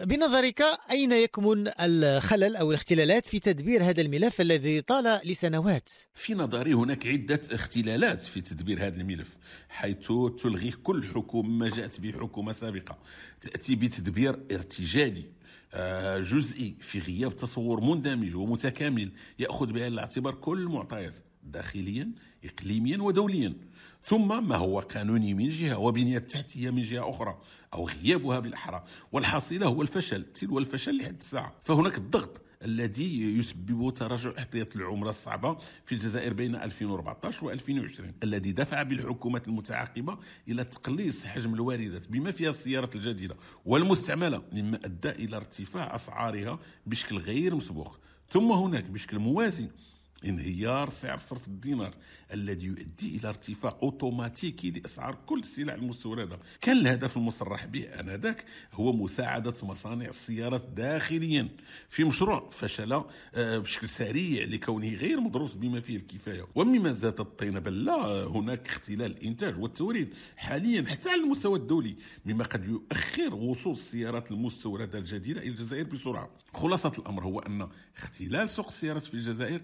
بنظرك أين يكمن الخلل أو الاختلالات في تدبير هذا الملف الذي طال لسنوات؟ في نظري هناك عدة اختلالات في تدبير هذا الملف حيث تلغي كل حكومة جاءت بحكومة سابقة تأتي بتدبير ارتجالي آه، جزئي في غياب تصور مندمج ومتكامل ياخذ بعين الاعتبار كل المعطيات داخليا اقليميا ودوليا ثم ما هو قانوني من جهه وبنيه تحتيه من جهه اخرى او غيابها بالاحرى والحصيله هو الفشل تلو الفشل لحد الساعه فهناك الضغط الذي يسبب تراجع احتياط العمله الصعبه في الجزائر بين 2014 و 2020 الذي دفع بالحكومات المتعاقبه الى تقليص حجم الواردات بما فيها السيارات الجديده والمستعمله مما ادى الى ارتفاع اسعارها بشكل غير مسبوق ثم هناك بشكل موازي انهيار سعر صرف الدينار الذي يؤدي إلى ارتفاع أوتوماتيكي لأسعار كل السلع المستوردة كان الهدف المصرح به آنذاك هو مساعدة مصانع السيارات داخليا في مشروع فشل آه، بشكل سريع لكونه غير مدروس بما فيه الكفاية ومما زادت الطين بلا آه، هناك اختلال الإنتاج والتوريد حاليا حتى على المستوى الدولي مما قد يؤخر وصول السيارات المستوردة الجديدة إلى الجزائر بسرعة خلاصة الأمر هو أن اختلال سوق السيارات في الجزائر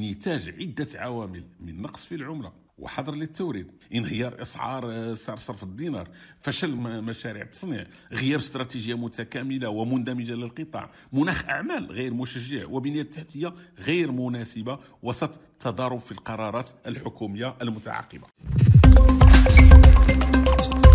نتاج عدة عوامل من نقص في العملة وحظر للتوريد انهيار اسعار سعر آه، صرف الدينار فشل مشاريع التصنيع غياب استراتيجيه متكامله ومندمجه للقطاع مناخ اعمال غير مشجع وبنيه تحتيه غير مناسبه وسط تضارب في القرارات الحكوميه المتعاقبه